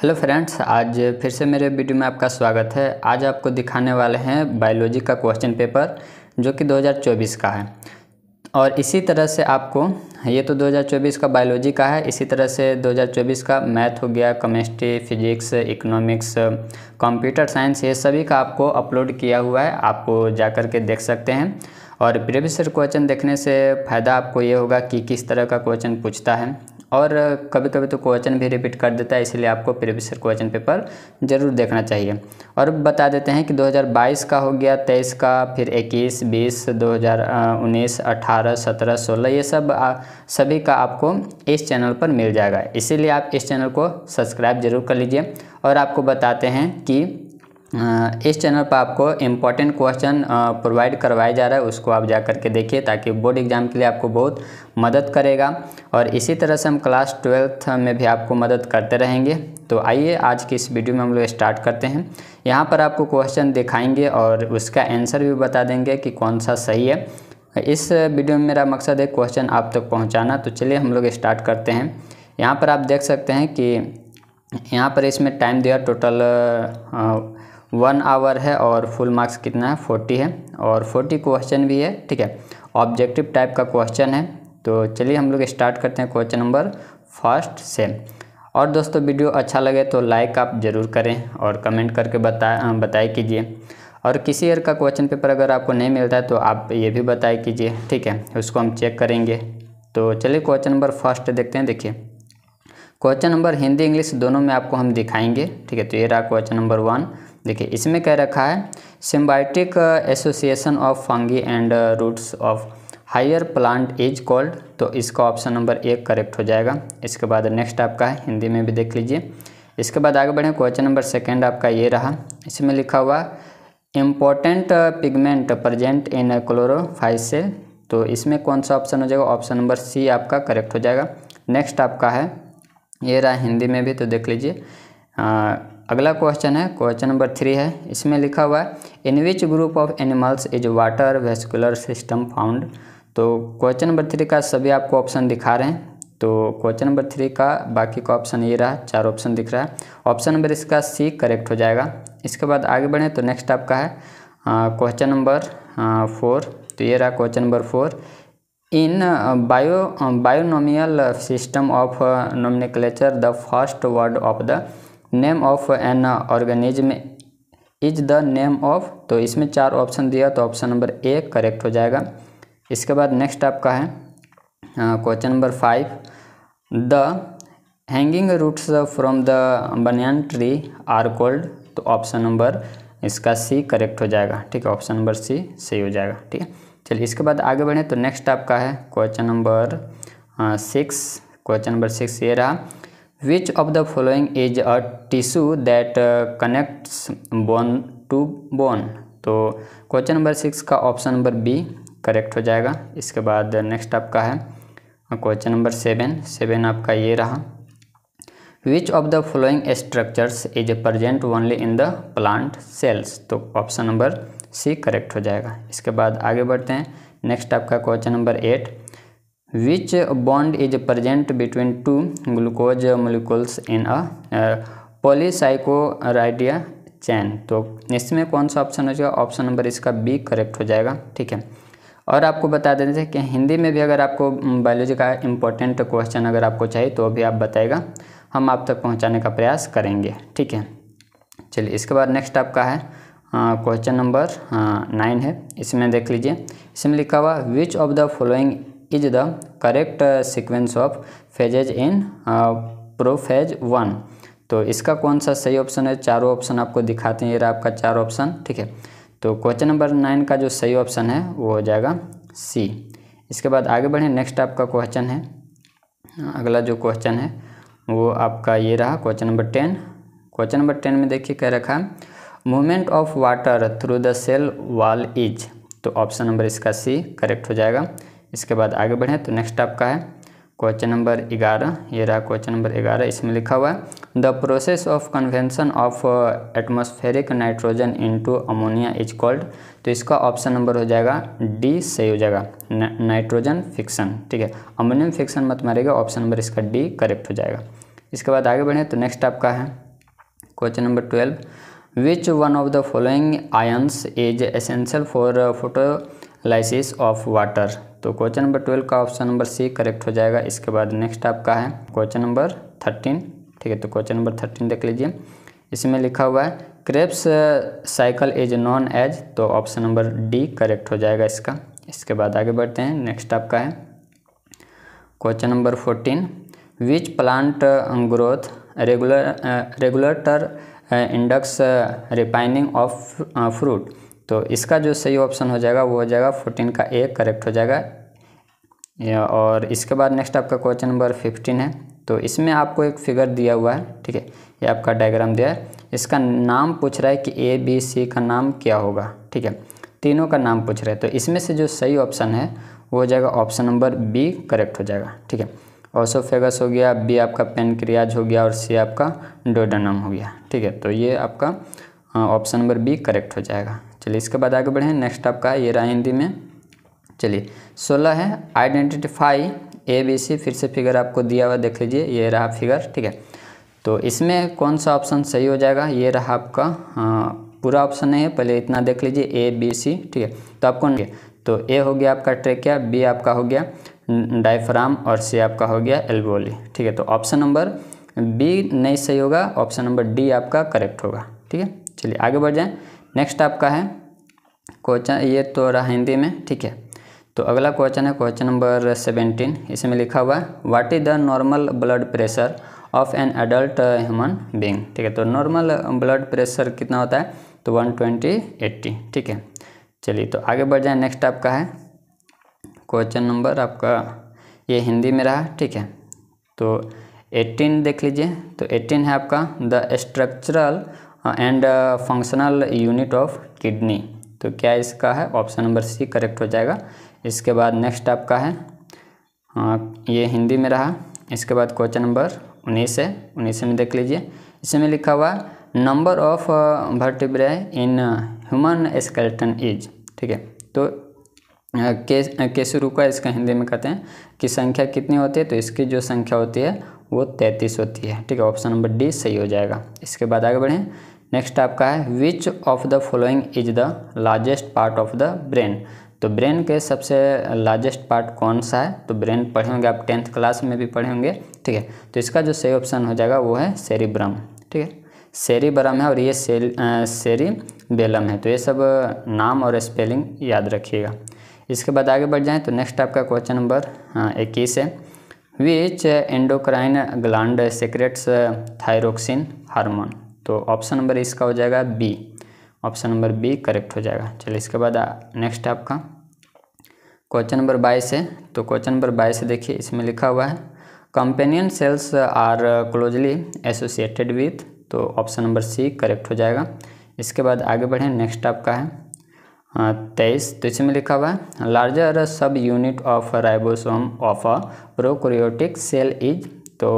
hello friends आज फिर से मेरे वीडियो में आपका स्वागत है आज आपको दिखाने वाले हैं बायोलॉजी का क्वेश्चन पेपर जो कि 2024 का है और इसी तरह से आपको ये तो 2024 का बायोलॉजी का है इसी तरह से 2024 का मैथ हो गया chemistry physics economics computer science ये सभी का आपको अपलोड किया हुआ है आपको जा कर के देख सकते हैं और प्रीवियस क्वेश्चन देखने से फ़ायदा आपको ये होगा कि किस तरह का क्वेश्चन पूछता है और कभी कभी तो क्वेश्चन भी रिपीट कर देता है इसलिए आपको प्रीवियस क्वेश्चन पेपर ज़रूर देखना चाहिए और बता देते हैं कि 2022 का हो गया 23 का फिर 21, 20, 2019, 18, 17, 16 ये सब आ, सभी का आपको इस चैनल पर मिल जाएगा इसीलिए आप इस चैनल को सब्सक्राइब जरूर कर लीजिए और आपको बताते हैं कि इस चैनल पर आपको इम्पॉर्टेंट क्वेश्चन प्रोवाइड करवाया जा रहा है उसको आप जा कर के देखिए ताकि बोर्ड एग्ज़ाम के लिए आपको बहुत मदद करेगा और इसी तरह से हम क्लास ट्वेल्थ में भी आपको मदद करते रहेंगे तो आइए आज की इस वीडियो में हम लोग स्टार्ट करते हैं यहाँ पर आपको क्वेश्चन दिखाएंगे और उसका आंसर भी बता देंगे कि कौन सा सही है इस वीडियो में मेरा मकसद है क्वेश्चन आप तक पहुँचाना तो चलिए हम लोग स्टार्ट करते हैं यहाँ पर आप देख सकते हैं कि यहाँ पर इसमें टाइम दिया टोटल वन आवर है और फुल मार्क्स कितना है फोर्टी है और फोर्टी क्वेश्चन भी है ठीक है ऑब्जेक्टिव टाइप का क्वेश्चन है तो चलिए हम लोग स्टार्ट करते हैं क्वेश्चन नंबर फर्स्ट से और दोस्तों वीडियो अच्छा लगे तो लाइक आप ज़रूर करें और कमेंट करके बता बताए कीजिए और किसी ईयर का क्वेश्चन पेपर अगर आपको नहीं मिलता है तो आप ये भी बताए कीजिए ठीक है उसको हम चेक करेंगे तो चलिए क्वेश्चन नंबर फर्स्ट देखते हैं देखिए क्वेश्चन नंबर हिंदी इंग्लिश दोनों में आपको हम दिखाएंगे ठीक है तो ये रहा क्वेश्चन नंबर वन देखिए इसमें कह रखा है symbiotic association of fungi and roots of higher plant is called तो इसका ऑप्शन नंबर एक करेक्ट हो जाएगा इसके बाद नेक्स्ट आपका है हिंदी में भी देख लीजिए इसके बाद आगे बढ़ें क्वेश्चन नंबर सेकेंड आपका ये रहा इसमें लिखा हुआ important pigment present in chlorophyceae तो इसमें कौन सा ऑप्शन हो जाएगा ऑप्शन नंबर सी आपका करेक्ट हो जाएगा नेक्स्ट आपका है ये रहा हिंदी में भी तो देख लीजिए अगला क्वेश्चन है क्वेश्चन नंबर थ्री है इसमें लिखा हुआ है in which group of animals is water vascular system found तो क्वेश्चन नंबर थ्री का सभी आपको ऑप्शन दिखा रहे हैं तो क्वेश्चन नंबर थ्री का बाकी का ऑप्शन ये रहा चार ऑप्शन दिख रहा है ऑप्शन नंबर इसका सी करेक्ट हो जाएगा इसके बाद आगे बढ़ें तो नेक्स्ट आपका है क्वेश्चन नंबर फोर तो ये रहा question number four in bio binomial system of nomenclature the first word of the name of an organism is the name of तो इसमें चार ऑप्शन दिया तो ऑप्शन नंबर ए करेक्ट हो जाएगा इसके बाद नेक्स्ट आपका है question number five the hanging roots from the banyan tree are called तो ऑप्शन नंबर इसका सी करेक्ट हो जाएगा ठीक है ऑप्शन नंबर सी सही हो जाएगा ठीक है चलिए इसके बाद आगे बढ़ें तो नेक्स्ट आपका है question number six question number six ये रहा which of the following is a tissue that connects uh, connects bone to bone तो क्वेश्चन नंबर सिक्स का ऑप्शन नंबर बी करेक्ट हो जाएगा इसके बाद नेक्स्ट आपका है क्वेश्चन नंबर सेवन सेवन आपका ये रहा which of the following structures is present only in the plant cells तो ऑप्शन नंबर सी करेक्ट हो जाएगा इसके बाद आगे बढ़ते हैं नेक्स्ट आपका question number eight which bond is present between two glucose molecules in a uh, polysaccharide chain तो इसमें कौन सा ऑप्शन हो जाएगा ऑप्शन नंबर इसका बी करेक्ट हो जाएगा ठीक है और आपको बता देते हैं कि हिंदी में भी अगर आपको बायोलॉजी का इम्पोर्टेंट क्वेश्चन अगर आपको चाहिए तो भी आप बताएगा हम आप तक पहुंचाने का प्रयास करेंगे ठीक है चलिए इसके बाद नेक्स्ट आपका है क्वेश्चन नंबर नाइन है इसमें देख लीजिए इसमें लिखा हुआ which of the following is the correct sequence of phases in prophase one तो इसका कौन सा सही ऑप्शन है चारों ऑप्शन आपको दिखाते हैं ये रहा आपका चार ऑप्शन ठीक है तो क्वेश्चन नंबर नाइन का जो सही ऑप्शन है वो हो जाएगा सी इसके बाद आगे बढ़ें नेक्स्ट आपका क्वेश्चन है अगला जो क्वेश्चन है वो आपका ये रहा question number ten question number ten में देखिए कह रखा है movement of water through the cell wall is तो ऑप्शन नंबर इसका सी करेक्ट हो जाएगा इसके बाद आगे बढ़ें तो नेक्स्ट आपका है क्वेश्चन नंबर ग्यारह ये रहा क्वेश्चन नंबर ग्यारह इसमें लिखा हुआ है the process of conversion of atmospheric nitrogen into ammonia is called तो इसका ऑप्शन नंबर हो जाएगा डी सही हो जाएगा नाइट्रोजन फिक्सन ठीक है अमोनियम फिक्सन मत मारेगा ऑप्शन नंबर इसका डी करेक्ट हो जाएगा इसके बाद आगे बढ़ें तो नेक्स्ट आपका है question number twelve which one of the following ions is essential for photolysis of water तो क्वेश्चन नंबर ट्वेल्व का ऑप्शन नंबर सी करेक्ट हो जाएगा इसके बाद नेक्स्ट आपका है क्वेश्चन नंबर थर्टीन ठीक है तो क्वेश्चन नंबर थर्टीन देख लीजिए इसमें लिखा हुआ है Krebs cycle is known as तो ऑप्शन नंबर डी करेक्ट हो जाएगा इसका इसके बाद आगे बढ़ते हैं नेक्स्ट आपका है question number fourteen which plant growth regular regulator induces ripening of fruit तो इसका जो सही ऑप्शन हो जाएगा वो हो जाएगा फोर्टीन का ए करेक्ट हो जाएगा और इसके बाद नेक्स्ट आपका क्वेश्चन नंबर फिफ्टीन है तो इसमें आपको एक फिगर दिया हुआ है ठीक है ये आपका डायग्राम दिया है इसका नाम पूछ रहा है कि ए बी सी का नाम क्या होगा ठीक है तीनों का नाम पूछ रहा है तो इसमें से जो सही ऑप्शन है वो हो जाएगा ऑप्शन नंबर बी करेक्ट हो जाएगा ठीक है ओसोफेगस हो गया बी आपका क्रियाज हो गया और सी आपका डोडनम हो गया ठीक है तो ये आपका ऑप्शन नंबर बी करेक्ट हो जाएगा चलिए इसके बाद आगे बढ़े नेक्स्ट आपका ये रहा हिंदी में चलिए सोलह है आइडेंटिफाई ए बी सी फिर से फिगर आपको दिया हुआ देख लीजिए ये रहा फिगर ठीक है तो इसमें कौन सा ऑप्शन सही हो जाएगा ये रहा आपका आ, पूरा ऑप्शन है पहले इतना देख लीजिए ए बी सी ठीक है तो आपको तो ए हो गया आपका ट्रेकिया बी आपका हो गया डायफ्राम और सी आपका हो गया एल्बोली ठीक है तो ऑप्शन नंबर बी नहीं सही होगा ऑप्शन नंबर डी आपका करेक्ट होगा ठीक है चलिए आगे बढ़ जाएँ नेक्स्ट आपका है क्वेश्चन ये तो रहा हिंदी में ठीक है तो अगला क्वेश्चन है क्वेश्चन नंबर सेवेंटीन इसमें लिखा हुआ है what is the normal blood pressure of an adult human being ठीक है तो नॉर्मल ब्लड प्रेशर कितना होता है तो वन ट्वेंटी एट्टी ठीक है चलिए तो आगे बढ़ जाए नेक्स्ट आपका है क्वेश्चन नंबर आपका ये हिंदी में रहा ठीक है तो एट्टीन देख लीजिए तो एट्टीन है आपका the structural and functional unit of kidney तो क्या इसका है ऑप्शन नंबर सी करेक्ट हो जाएगा इसके बाद नेक्स्ट आपका है आ, हाँ, ये हिंदी में रहा इसके बाद क्वेश्चन नंबर उन्नीस है उन्नीस में देख लीजिए इसमें लिखा हुआ number of vertebrae in human skeleton is ठीक है तो केस केसुरू का इसका हिंदी में कहते हैं कि संख्या कितनी होती है तो इसकी जो संख्या होती है वो तैंतीस होती है ठीक है ऑप्शन नंबर डी सही हो जाएगा इसके बाद आगे बढ़ें नेक्स्ट आपका है which of the following is the largest part of the brain तो ब्रेन के सबसे लार्जेस्ट पार्ट कौन सा है तो ब्रेन पढ़े होंगे आप टेंथ क्लास में भी पढ़े होंगे ठीक है तो इसका जो सही ऑप्शन हो जाएगा वो है सेरिब्रम ठीक है सेरिब्रम है और ये सेल सेरी बेलम है तो ये सब नाम और स्पेलिंग याद रखिएगा इसके बाद आगे बढ़ जाएँ तो नेक्स्ट आपका क्वेश्चन नंबर इक्कीस है which endocrine gland secretes thyroxine hormone तो ऑप्शन नंबर इसका हो जाएगा B option number B correct हो जाएगा चलिए इसके बाद नेक्स्ट आपका क्वेश्चन नंबर बाईस है तो क्वेश्चन नंबर बाईस देखिए इसमें लिखा हुआ है companion cells are closely associated with तो ऑप्शन नंबर सी करेक्ट हो जाएगा इसके बाद आगे बढ़ें नेक्स्ट आपका है तेईस तो इसमें लिखा हुआ है larger subunit of ribosome of a prokaryotic cell is तो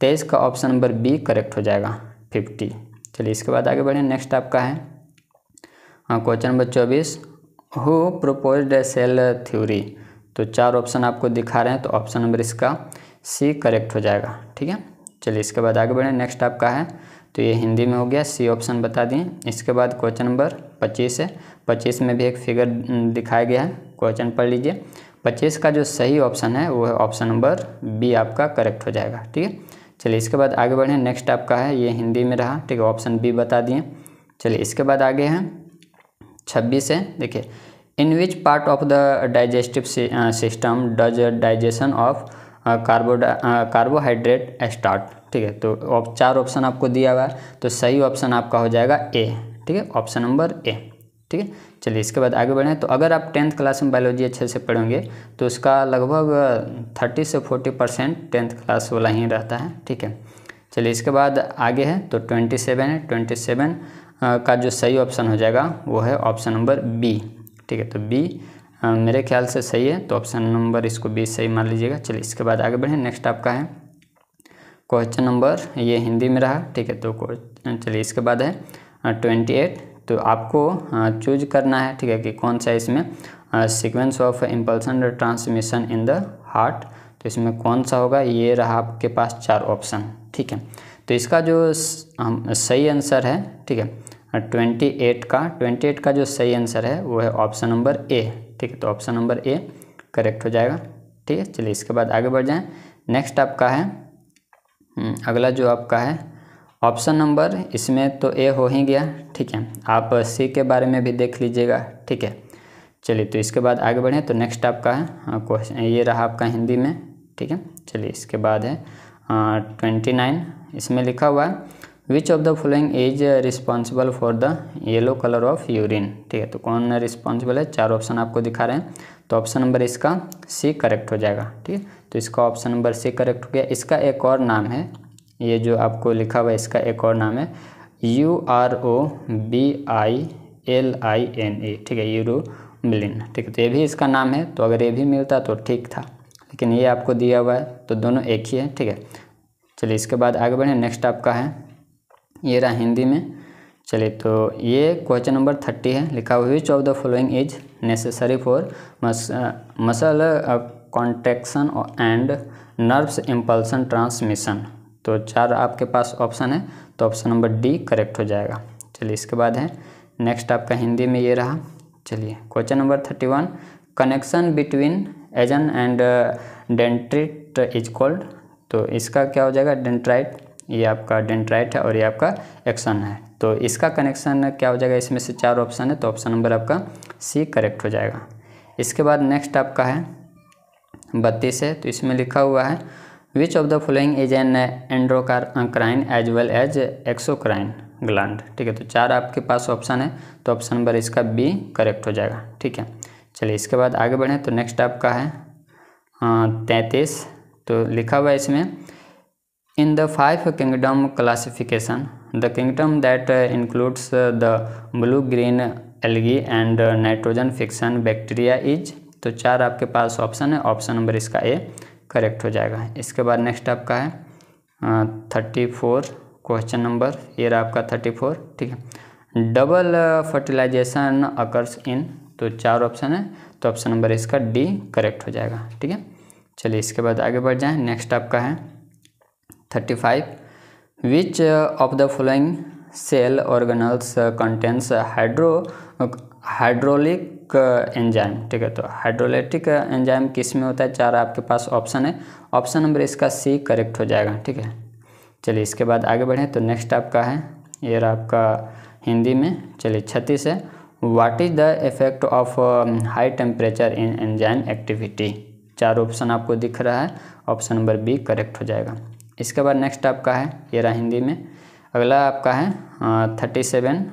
तेईस का ऑप्शन नंबर बी करेक्ट हो जाएगा फिफ्टी चलिए इसके बाद आगे बढ़ें नेक्स्ट आपका है हाँ क्वेश्चन नंबर चौबीस who propose a cell theory तो चार ऑप्शन आपको दिखा रहे हैं तो ऑप्शन नंबर इसका सी करेक्ट हो जाएगा ठीक है चलिए इसके बाद आगे बढ़ें नेक्स्ट आपका है तो ये हिंदी में हो गया सी ऑप्शन बता दिए इसके बाद क्वेश्चन नंबर पच्चीस है पच्चीस में भी एक फिगर दिखाया गया है क्वेश्चन पढ़ लीजिए पच्चीस का जो सही ऑप्शन है वो है ऑप्शन नंबर बी आपका करेक्ट हो जाएगा ठीक है चलिए इसके बाद आगे बढ़ें नेक्स्ट आपका है ये हिंदी में रहा ठीक है ऑप्शन बी बता दिए चलिए इसके बाद आगे हैं छब्बीस है देखिए in which part of the digestive system does digestion of carbo carbohydrate start ठीक है तो आप चार ऑप्शन आपको दिया हुआ है तो सही ऑप्शन आपका हो जाएगा ए ठीक है ऑप्शन नंबर ए ठीक है चलिए इसके बाद आगे बढ़ें तो अगर आप टेंथ क्लास में बायोलॉजी अच्छे से पढ़ेंगे तो उसका लगभग थर्टी से फोर्टी परसेंट टेंथ क्लास वाला ही रहता है ठीक है चलिए इसके बाद आगे है तो ट्वेंटी सेवन है ट्वेंटी सेवन का जो सही ऑप्शन हो जाएगा वो है ऑप्शन नंबर बी ठीक है तो बी मेरे ख्याल से सही है तो ऑप्शन नंबर इसको बी सही मान लीजिएगा चलिए इसके बाद आगे बढ़ें नेक्स्ट आपका है क्वेश्चन नंबर ये हिंदी में रहा ठीक है तो चलिए इसके बाद है ट्वेंटी एट तो आपको चूज करना है ठीक है कि कौन सा इसमें sequence of impulse transmission in the heart तो इसमें कौन सा होगा ये रहा आपके पास चार ऑप्शन ठीक है तो इसका जो सही आंसर है ठीक है ट्वेंटी एट का ट्वेंटी एट का जो सही आंसर है वो है ऑप्शन नंबर ए ठीक है तो ऑप्शन नंबर ए करेक्ट हो जाएगा ठीक है चलिए इसके बाद आगे बढ़ जाएँ नेक्स्ट आपका है हम्म, अगला जो आपका है ऑप्शन नंबर इसमें तो ए हो ही गया ठीक है आप सी के बारे में भी देख लीजिएगा ठीक है चलिए तो इसके बाद आगे बढ़ें तो नेक्स्ट आपका है क्वेश्चन ये रहा आपका हिंदी में ठीक है चलिए इसके बाद है ट्वेंटी नाइन इसमें लिखा हुआ है which of the following is responsible for the yellow colour of urine ठीक है तो कौन रिस्पॉन्सिबल है चार ऑप्शन आपको दिखा रहे हैं तो ऑप्शन नंबर इसका सी करेक्ट हो जाएगा ठीक है तो इसका ऑप्शन नंबर सी करेक्ट हो गया इसका एक और नाम है ये जो आपको लिखा हुआ है इसका एक और नाम है U R O B I L I N A ठीक है यूरो मिलिन ठीक है तो ये भी इसका नाम है तो अगर ये भी मिलता तो ठीक था लेकिन ये आपको दिया हुआ है तो दोनों एक ही है ठीक है चलिए इसके बाद आगे बढ़ें नेक्स्ट आपका है ये रहा हिंदी में चलिए तो ये क्वेश्चन नंबर थर्टी है लिखा हुआ which of the following is necessary for muscle contraction and nerves impulse transmission तो चार आपके पास ऑप्शन है तो ऑप्शन नंबर डी करेक्ट हो जाएगा चलिए इसके बाद है नेक्स्ट आपका हिंदी में ये रहा चलिए question number thirty one connection between axon and dendrite is called तो इसका क्या हो जाएगा डेंट्राइट ये आपका डेंट्राइट है और ये आपका एक्शन है तो इसका कनेक्शन क्या हो जाएगा इसमें से चार ऑप्शन है तो ऑप्शन नंबर आपका सी करेक्ट हो जाएगा इसके बाद नेक्स्ट आपका है बत्तीस है तो इसमें लिखा हुआ है which of the following is an endocrine as well as exocrine gland ठीक है तो चार आपके पास ऑप्शन है तो ऑप्शन नंबर इसका बी करेक्ट हो जाएगा ठीक है चलिए इसके बाद आगे बढ़ें तो नेक्स्ट आपका है तैंतीस तो लिखा हुआ है इसमें in the five kingdom classification the kingdom that includes the blue green algae and nitrogen fixing bacteria is तो चार आपके पास ऑप्शन है ऑप्शन नंबर इसका ए करेक्ट हो जाएगा इसके बाद नेक्स्ट आपका है थर्टी फोर क्वेश्चन नंबर ये रहा आपका थर्टी फोर ठीक है डबल फर्टिलाइजेशन अकर्स इन तो चार ऑप्शन है तो ऑप्शन नंबर इसका डी करेक्ट हो जाएगा ठीक है चलिए इसके बाद आगे बढ़ जाएं नेक्स्ट आपका है thirty five which of the following cell organelles contents hydro hydraulic hydrolytic enzyme ठीक है तो हाइड्रोलाइटिक एंजाइम किस में होता है चार आपके पास ऑप्शन है ऑप्शन नंबर इसका सी करेक्ट हो जाएगा ठीक है चलिए इसके बाद आगे बढ़ें तो नेक्स्ट आपका है ये आपका हिंदी में चलिए छत्तीस है what is the effect of high temperature in enzyme activity चार ऑप्शन आपको दिख रहा है ऑप्शन नंबर बी करेक्ट हो जाएगा इसके बाद नेक्स्ट आपका है ये रहा हिंदी में अगला आपका है थर्टी uh, सेवन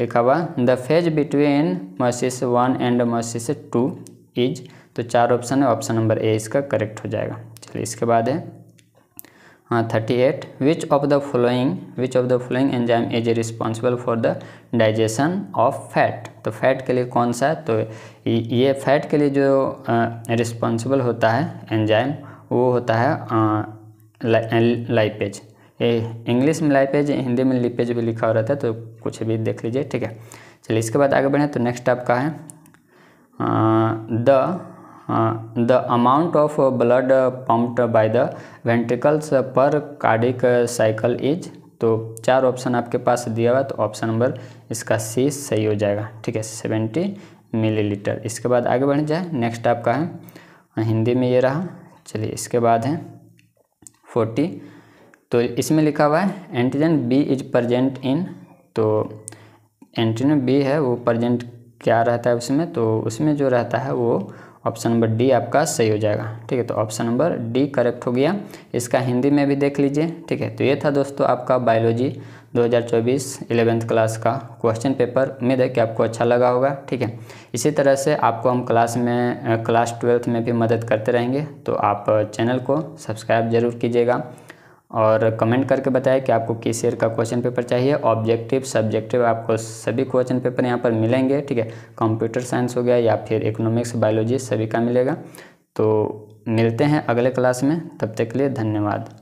लिखा हुआ the phase between meiosis one and meiosis two is तो चार ऑप्शन है ऑप्शन नंबर ए इसका करेक्ट हो जाएगा चलिए इसके बाद है हाँ thirty eight which of the following which of the following enzyme is responsible for the digestion of fat तो फैट के लिए कौन सा है तो ये फैट के लिए जो रिस्पॉन्सिबल होता है एंजाइम वो होता है लाइपेज इंग्लिश में लाइव पेज हिंदी में लिप पेज भी लिखा हो रहता है तो कुछ भी देख लीजिए ठीक है चलिए इसके बाद आगे बढ़ें तो नेक्स्ट आपका है the the amount of blood pumped by the ventricles per cardiac cycle is तो चार ऑप्शन आपके पास दिया हुआ तो ऑप्शन नंबर इसका सी सही हो जाएगा ठीक है सेवेंटी मिलीलीटर इसके बाद आगे बढ़ जाए नेक्स्ट आपका है हिंदी में ये रहा चलिए इसके बाद है फोर्टी तो इसमें लिखा हुआ है antigen B is present in तो एंटीजन बी है वो प्रजेंट क्या रहता है उसमें तो उसमें जो रहता है वो ऑप्शन नंबर डी आपका सही हो जाएगा ठीक है तो ऑप्शन नंबर डी करेक्ट हो गया इसका हिंदी में भी देख लीजिए ठीक है तो ये था दोस्तों आपका बायोलॉजी 2024 हज़ार क्लास का क्वेश्चन पेपर उम्मीद है कि आपको अच्छा लगा होगा ठीक है इसी तरह से आपको हम क्लास में क्लास ट्वेल्थ में भी मदद करते रहेंगे तो आप चैनल को सब्सक्राइब ज़रूर कीजिएगा और कमेंट करके बताएं कि आपको किस ईयर का क्वेश्चन पेपर चाहिए ऑब्जेक्टिव सब्जेक्टिव आपको सभी क्वेश्चन पेपर यहाँ पर मिलेंगे ठीक है कंप्यूटर साइंस हो गया या फिर इकोनॉमिक्स बायोलॉजी सभी का मिलेगा तो मिलते हैं अगले क्लास में तब तक के लिए धन्यवाद